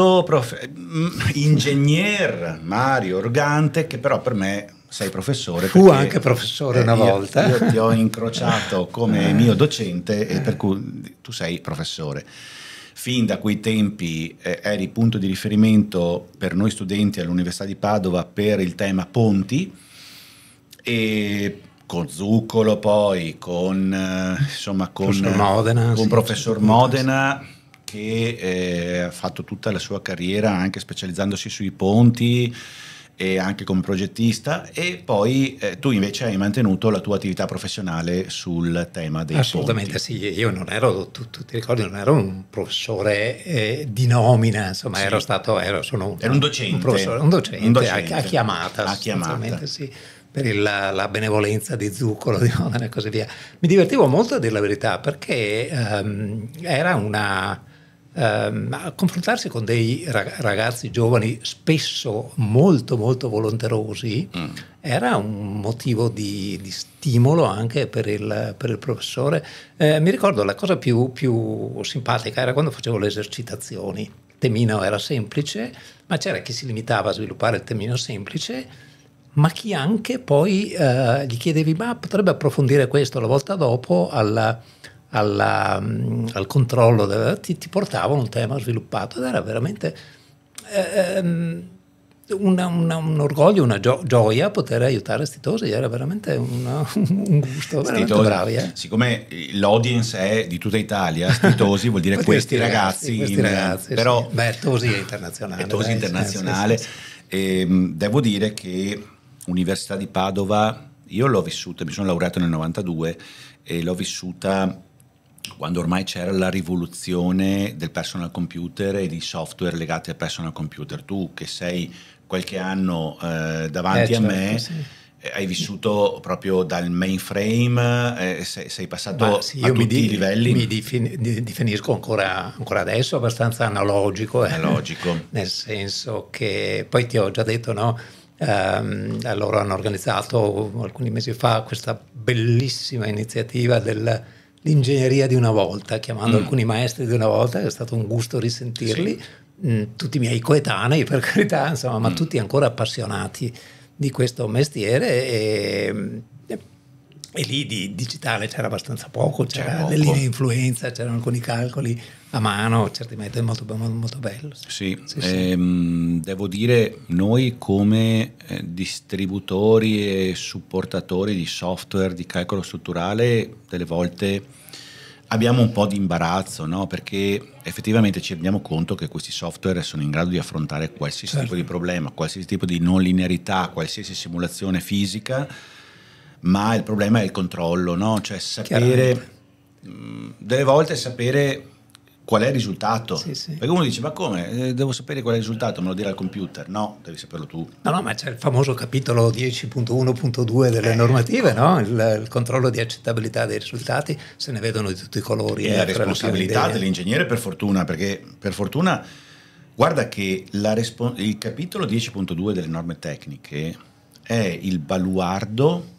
noto prof... Mm, ingegner Mario Organte, che però per me sei professore. Tu anche professore eh, una volta. Io ti ho incrociato come eh. mio docente e per eh. cui tu sei professore. Fin da quei tempi eh, eri punto di riferimento per noi studenti all'Università di Padova per il tema Ponti e con Zuccolo poi, con, eh, insomma, con, professor Modena, con professor Modena che eh, ha fatto tutta la sua carriera anche specializzandosi sui ponti e anche come progettista e poi eh, tu invece hai mantenuto la tua attività professionale sul tema dei Assolutamente ponti. sì, io non ero, tu, tu, ti ricordi, non ero un professore eh, di nomina, insomma sì. ero stato, ero, sono un, un, docente, un, professore, un docente, un docente. A, a, chiamata, a chiamata. sì, per il, la, la, benevolenza di zucchero di Modena e così via. Mi divertivo molto a dire la verità perché um, era una ehm, confrontarsi con dei ragazzi giovani spesso molto molto volonterosi mm. era un motivo di, di stimolo anche per il, per il professore. Eh, mi ricordo la cosa più, più simpatica era quando facevo le esercitazioni. Il temino era semplice, ma c'era chi si limitava a sviluppare il temino semplice ma chi anche poi eh, gli chiedevi ma potrebbe approfondire questo la volta dopo alla, alla, mm, al controllo, della, ti, ti, portavano un tema sviluppato ed era veramente eh, ehm, una, una, un orgoglio, una gio- gioia poter aiutare Stitosi, era veramente una, un gusto, veramente Stitosi, bravi. Eh? Siccome eh, l'audience è di tutta Italia, Stitosi vuol dire questi, questi, ragazzi, questi in, ragazzi però, sì. Beh, è Tosi è internazionale. È Tosi beh, internazionale. Sì, sì, e, ehm, devo dire che l'Università di Padova, io l'ho vissuta, mi sono laureato nel 92 e l'ho vissuta quando ormai c'era la rivoluzione del personal computer e di software legati al personal computer. Tu che sei qualche anno eh, davanti eh, a me... Certo, sì eh, hai vissuto proprio dal mainframe, eh, sei, sei, passato sì, a tutti di, i livelli. Mi definisco ancora, ancora, adesso abbastanza analogico. Eh. Analogico. Eh, nel senso che poi ti ho già detto, no? Um, loro hanno organizzato alcuni mesi fa questa bellissima iniziativa del l'ingegneria di una volta, chiamando mm. alcuni maestri di una volta, è stato un gusto risentirli, sì. mm, tutti i miei coetanei per carità, insomma, ma mm. tutti ancora appassionati di questo mestiere e e lì di digitale c'era abbastanza poco, c'era poco. le linee di influenza, c'erano alcuni calcoli a mano, certamente è molto, molto, molto bello. Sì, sì, ehm, sì, devo dire, noi come eh, distributori e supportatori di software di calcolo strutturale, delle volte abbiamo un po' di imbarazzo, no? perché effettivamente ci rendiamo conto che questi software sono in grado di affrontare qualsiasi certo. tipo di problema, qualsiasi tipo di non linearità, qualsiasi simulazione fisica ma il problema è il controllo, no? cioè sapere, mh, mm, delle volte sapere qual è il risultato. Sì, sì. Perché uno dice, ma come? Eh, devo sapere qual è il risultato, me lo dirà il computer. No, devi saperlo tu. No, no, ma c'è il famoso capitolo 10.1.2 delle eh, normative, no? il, il, controllo di accettabilità dei risultati, se ne vedono di tutti i colori. E eh, la responsabilità dell'ingegnere, per fortuna, perché per fortuna, guarda che respons- il capitolo 10.2 delle norme tecniche è il baluardo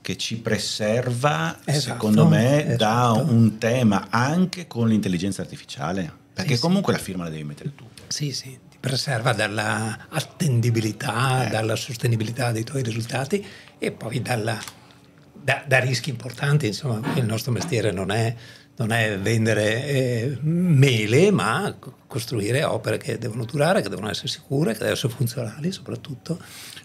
che ci preserva, esatto, secondo me, esatto. da un tema anche con l'intelligenza artificiale, perché sì, comunque sì. la firma la devi mettere tu. Sì, sì, ti preserva dalla attendibilità, eh. dalla sostenibilità dei tuoi risultati e poi dalla da, da rischi importanti, insomma, il nostro mestiere non è, non è vendere eh, mele, ma costruire opere che devono durare, che devono essere sicure, che devono essere funzionali soprattutto.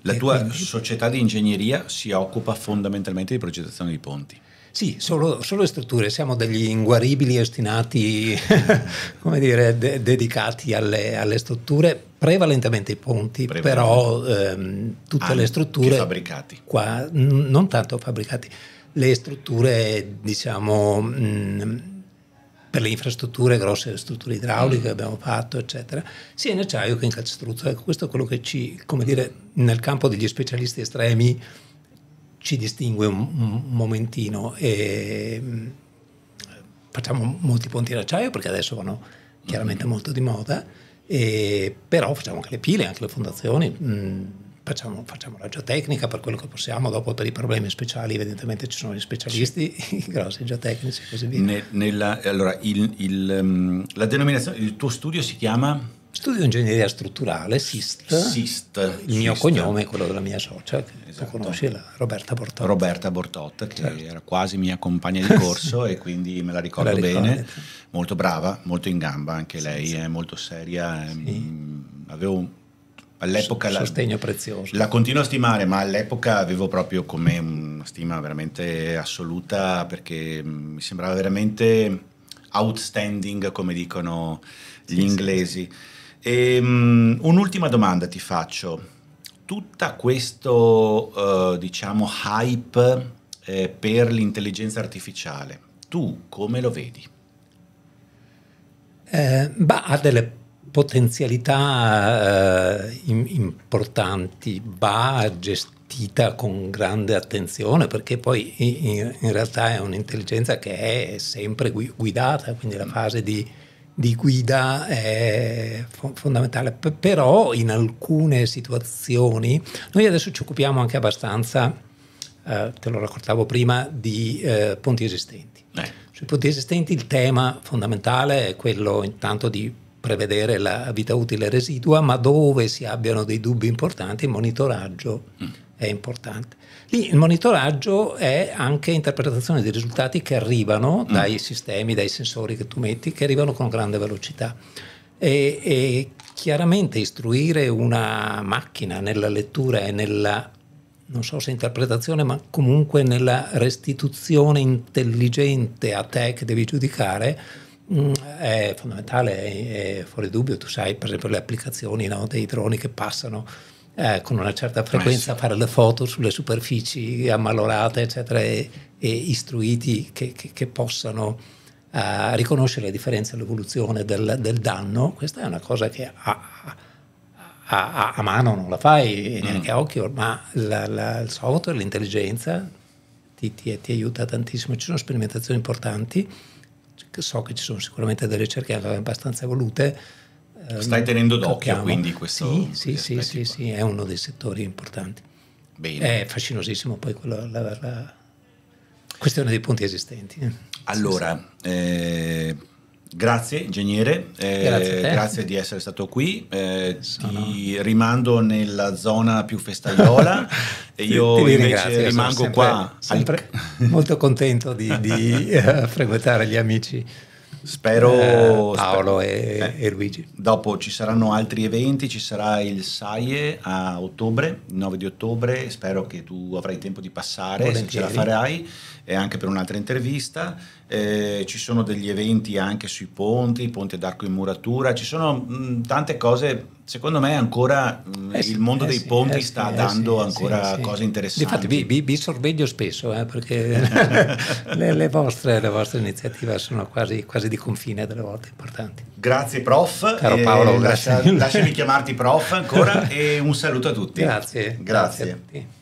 La e tua quindi... società di ingegneria si occupa fondamentalmente di progettazione di ponti. Sì, solo, solo, le strutture, siamo degli inguaribili ostinati, come dire, de- dedicati alle, alle strutture prevalentemente i ponti, però ehm, tutte Anche le strutture... fabbricati. Qua, n- non tanto fabbricati, le strutture, diciamo, mh, per le infrastrutture, grosse strutture idrauliche mm. che abbiamo fatto, eccetera, sia in acciaio che in calcestruzzo. Ecco, questo è quello che ci, come dire, nel campo degli specialisti estremi ci distingue un, un momentino. E, mh, facciamo molti ponti in acciaio perché adesso vanno mm. chiaramente molto di moda e, però facciamo anche le pile, anche le fondazioni, mh, mm, facciamo, facciamo, la geotecnica per quello che possiamo, dopo per i problemi speciali evidentemente ci sono gli specialisti, sì. i grossi geotecnici e così via. Ne, nella, allora, il, il, mm, la denominazione, il tuo studio si chiama? Studio ingegneria strutturale, SIST. SIST il Sist. mio cognome è quello della mia socia, che esatto. tu conosci, la Roberta Bortot. Roberta Bortot, che certo. era quasi mia compagna di corso sì. e quindi me la ricordo, la ricordo bene. Sì. Molto brava, molto in gamba anche sì, lei, è molto seria. Avevo all'epoca la, sostegno prezioso. La continuo a stimare, ma all'epoca avevo proprio come una stima veramente assoluta perché mi sembrava veramente outstanding, come dicono gli inglesi. Ehm, un'ultima domanda ti faccio. Tutto questo, eh, diciamo, hype eh, per l'intelligenza artificiale, tu come lo vedi? Eh, bah, ha delle potenzialità eh, importanti, va gestita con grande attenzione perché poi in, in realtà è un'intelligenza che è sempre guidata, quindi la mm. fase di di guida è fondamentale, P- però in alcune situazioni noi adesso ci occupiamo anche abbastanza, eh, te lo raccontavo prima, di eh, ponti esistenti. Eh. Sui ponti esistenti il tema fondamentale è quello intanto di prevedere la vita utile residua, ma dove si abbiano dei dubbi importanti, il monitoraggio. Mm è importante. Lì il monitoraggio è anche interpretazione dei risultati che arrivano mm. dai mm. sistemi, dai sensori che tu metti, che arrivano con grande velocità. E, e chiaramente istruire una macchina nella lettura e nella non so se interpretazione, ma comunque nella restituzione intelligente a te che devi giudicare, mm, è fondamentale, è, fuori dubbio. Tu sai, per esempio, le applicazioni no, dei droni che passano eh, con una certa frequenza fare le foto sulle superfici ammalorate, eccetera, e, e istruiti che, che, che possano eh, riconoscere le differenze e del, del, danno, questa è una cosa che a, a, a, a mano non la fai, mm. neanche a mm. occhio, ma la, la, il software, l'intelligenza ti, ti, ti aiuta tantissimo, ci sono sperimentazioni importanti, so che ci sono sicuramente delle ricerche abbastanza evolute, eh, Stai tenendo d'occhio capiamo. quindi questo? Sì, sì, sì, sì, è uno dei settori importanti. Bene. È fascinosissimo poi quello, la, la, la questione dei punti esistenti. Allora, eh, grazie ingegnere, eh, grazie, grazie, di essere stato qui, eh, Sono... ti rimando nella zona più festaiola e io ti, ti invece rimango sempre, qua. Sempre al... molto contento di, di uh, frequentare gli amici. Spero eh, Paolo sper- e, eh. e, Luigi. Dopo ci saranno altri eventi, ci sarà il SAIE a ottobre, 9 di ottobre, spero che tu avrai tempo di passare Volentieri. se ce la farai, e anche per un'altra intervista eh, ci sono degli eventi anche sui ponti, ponti d'arco in muratura, ci sono mh, mm, tante cose, secondo me ancora mh, mm, eh sì, il mondo eh dei sì, ponti eh sta sì, eh dando ancora cose interessanti. Infatti vi, vi, vi sorveglio spesso eh, perché le, le, vostre, le, vostre, iniziative sono quasi, quasi, di confine delle volte importanti. Grazie prof. Caro Paolo, grazie. Lascia, lasciami chiamarti prof ancora e un saluto a tutti. Grazie. Grazie. grazie a tutti.